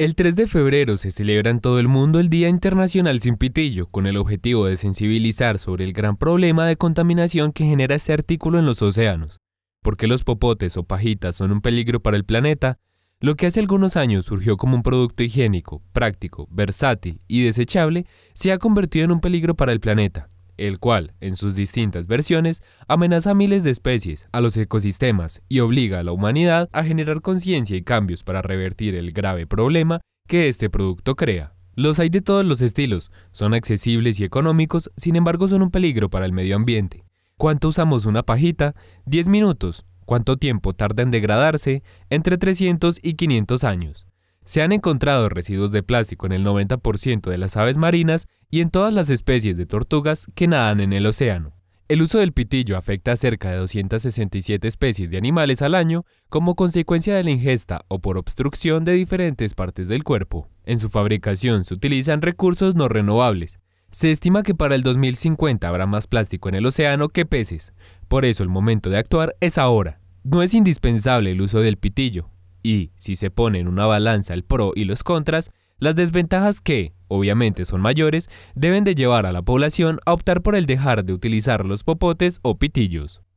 El 3 de febrero se celebra en todo el mundo el Día Internacional sin Pitillo, con el objetivo de sensibilizar sobre el gran problema de contaminación que genera este artículo en los océanos. Porque los popotes o pajitas son un peligro para el planeta? Lo que hace algunos años surgió como un producto higiénico, práctico, versátil y desechable, se ha convertido en un peligro para el planeta, el cual, en sus distintas versiones, amenaza a miles de especies, a los ecosistemas y obliga a la humanidad a generar conciencia y cambios para revertir el grave problema que este producto crea. Los hay de todos los estilos, son accesibles y económicos, sin embargo son un peligro para el medio ambiente. ¿Cuánto usamos una pajita? 10 minutos. ¿Cuánto tiempo tarda en degradarse? Entre 300 y 500 años. Se han encontrado residuos de plástico en el 90% de las aves marinas y en todas las especies de tortugas que nadan en el océano. El uso del pitillo afecta a cerca de 267 especies de animales al año como consecuencia de la ingesta o por obstrucción de diferentes partes del cuerpo. En su fabricación se utilizan recursos no renovables. Se estima que para el 2050 habrá más plástico en el océano que peces. Por eso el momento de actuar es ahora. No es indispensable el uso del pitillo, y si se pone en una balanza el pro y los contras, las desventajas que, obviamente son mayores, deben de llevar a la población a optar por el dejar de utilizar los popotes o pitillos.